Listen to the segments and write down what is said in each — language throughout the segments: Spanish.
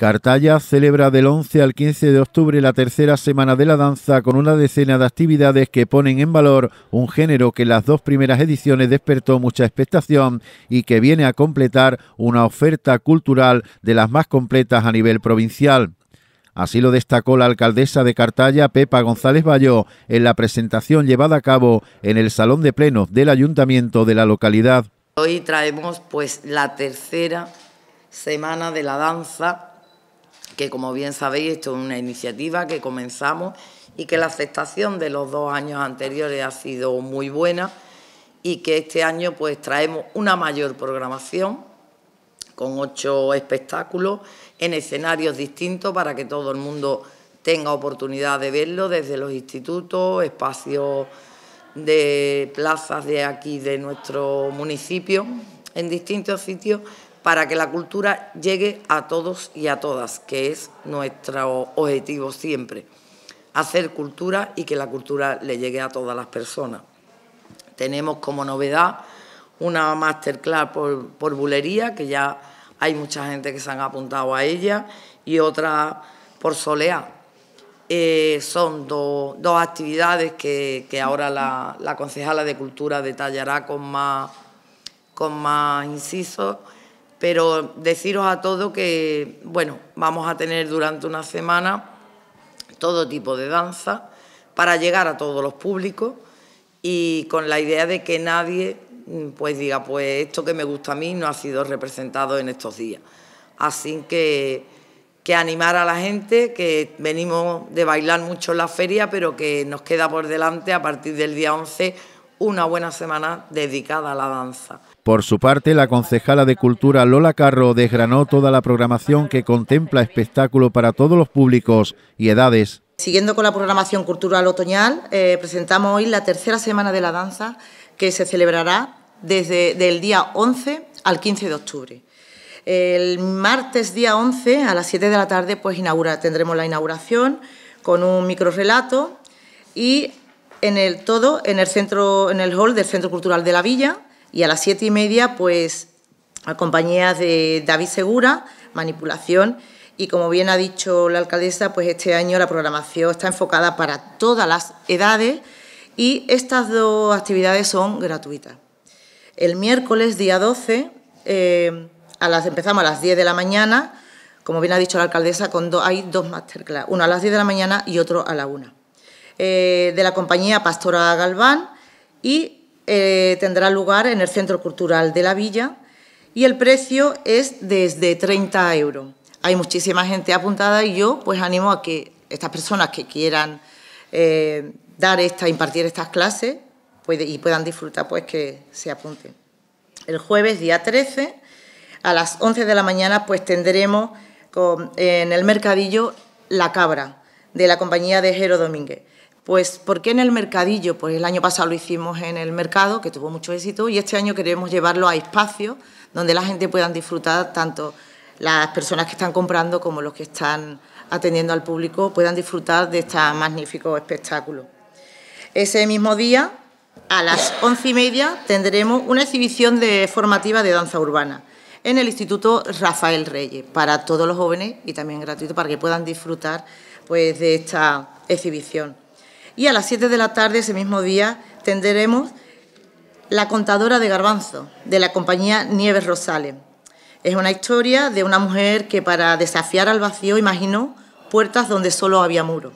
Cartaya celebra del 11 al 15 de octubre la tercera semana de la danza con una decena de actividades que ponen en valor un género que en las dos primeras ediciones despertó mucha expectación y que viene a completar una oferta cultural de las más completas a nivel provincial. Así lo destacó la alcaldesa de Cartaya, Pepa González Bayó, en la presentación llevada a cabo en el Salón de Plenos del Ayuntamiento de la localidad. Hoy traemos pues la tercera semana de la danza que como bien sabéis esto es una iniciativa que comenzamos y que la aceptación de los dos años anteriores ha sido muy buena y que este año pues traemos una mayor programación con ocho espectáculos en escenarios distintos para que todo el mundo tenga oportunidad de verlo desde los institutos, espacios de plazas de aquí de nuestro municipio, en distintos sitios, para que la cultura llegue a todos y a todas, que es nuestro objetivo siempre, hacer cultura y que la cultura le llegue a todas las personas. Tenemos como novedad una masterclass por, por bulería, que ya hay mucha gente que se han apuntado a ella, y otra por Solea. Eh, son dos actividades que, ahora la, concejala de Cultura detallará con más, con más incisos pero deciros a todos que, bueno, vamos a tener durante una semana todo tipo de danza para llegar a todos los públicos y con la idea de que nadie mm, pues diga, pues esto que me gusta a mí no ha sido representado en estos días. Así que, que animar a la gente, que venimos de bailar mucho en la feria, pero que nos queda por delante a partir del día 11 una buena semana dedicada a la danza. Por su parte, la concejala de Cultura Lola Carro desgranó toda la programación que contempla espectáculo para todos los públicos y edades. Siguiendo con la programación cultural otoñal, eh, presentamos hoy la tercera semana de la danza que se celebrará desde el día 11 al 15 de octubre. El martes día 11 a las 7 de la tarde pues inaugura, tendremos la inauguración con un microrelato y en el todo en el centro en el hall del Centro Cultural de la Villa y a las siete y media, pues, a compañías de David Segura, Manipulación, y como bien ha dicho la alcaldesa, pues este año la programación está enfocada para todas las edades y estas dos actividades son gratuitas. El miércoles, día 12, eh, a las, empezamos a las 10 de la mañana, como bien ha dicho la alcaldesa, hay dos masterclass, uno a las 10 de la mañana y otro a la una. Eh, de la compañía Pastora Galván y eh, tendrá lugar en el Centro Cultural de la Villa y el precio es desde 30 euros. Hay muchísima gente apuntada y yo pues animo a que estas personas que quieran eh, dar esta, impartir estas clases y puedan disfrutar pues que se apunten. El jueves día 13 a las 11 de la mañana pues tendremos en el mercadillo La Cabra de la compañía de Jero Domínguez. Pues, ¿por qué en el mercadillo? Pues el año pasado lo hicimos en el mercado, que tuvo mucho éxito, y este año queremos llevarlo a espacios donde la gente pueda disfrutar, tanto las personas que están comprando como los que están atendiendo al público, puedan disfrutar de este magnífico espectáculo. Ese mismo día, a las once y media, tendremos una exhibición de formativa de danza urbana en el Instituto Rafael Reyes, para todos los jóvenes y también gratuito, para que puedan disfrutar pues, de esta exhibición. Y a las 7 de la tarde ese mismo día tendremos La contadora de garbanzo, de la compañía Nieves Rosales. Es una historia de una mujer que para desafiar al vacío imaginó puertas donde solo había muro.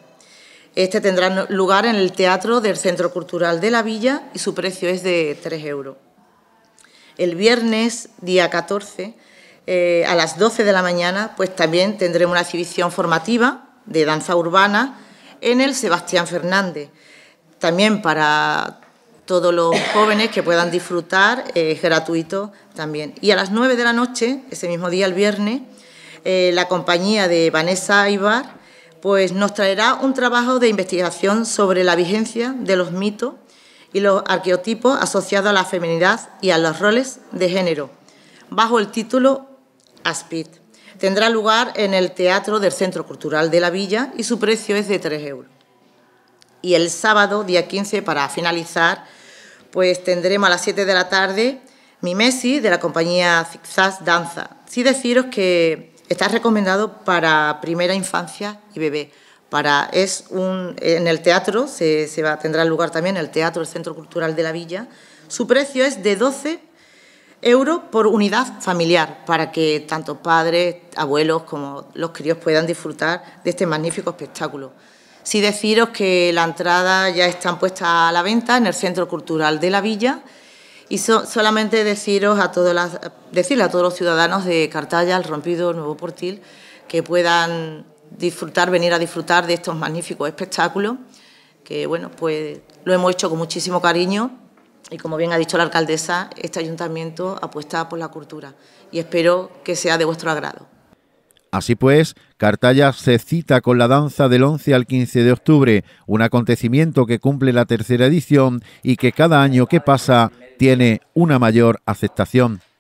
Este tendrá lugar en el Teatro del Centro Cultural de la Villa y su precio es de 3 euros. El viernes, día 14, eh, a las 12 de la mañana, pues también tendremos una exhibición formativa de danza urbana en el Sebastián Fernández. También para todos los jóvenes que puedan disfrutar, es gratuito también. Y a las 9 de la noche, ese mismo día, el viernes, eh, la compañía de Vanessa Ibar pues, nos traerá un trabajo de investigación sobre la vigencia de los mitos y los arqueotipos asociados a la feminidad y a los roles de género, bajo el título ASPIT. Tendrá lugar en el Teatro del Centro Cultural de la Villa y su precio es de 3 euros. Y el sábado, día 15, para finalizar, pues tendremos a las 7 de la tarde Mi Messi, de la compañía Zigzag Danza. Sí deciros que está recomendado para primera infancia y bebé. Para, es un, en el teatro, se, se va, tendrá lugar también el teatro, del Centro Cultural de la Villa. Su precio es de 12 Euro por unidad familiar, para que tanto padres, abuelos como los críos puedan disfrutar de este magnífico espectáculo. ...si deciros que la entrada ya está puesta a la venta en el Centro Cultural de la Villa y solamente deciros a decirle a todos los ciudadanos de Cartaya... El Rompido, Nuevo Portil, que puedan disfrutar, venir a disfrutar de estos magníficos espectáculos, que bueno, pues lo hemos hecho con muchísimo cariño y como bien ha dicho la alcaldesa, este ayuntamiento apuesta por la cultura y espero que sea de vuestro agrado. Así pues, Cartaya se cita con la danza del 11 al 15 de octubre, un acontecimiento que cumple la tercera edición y que cada año que pasa tiene una mayor aceptación.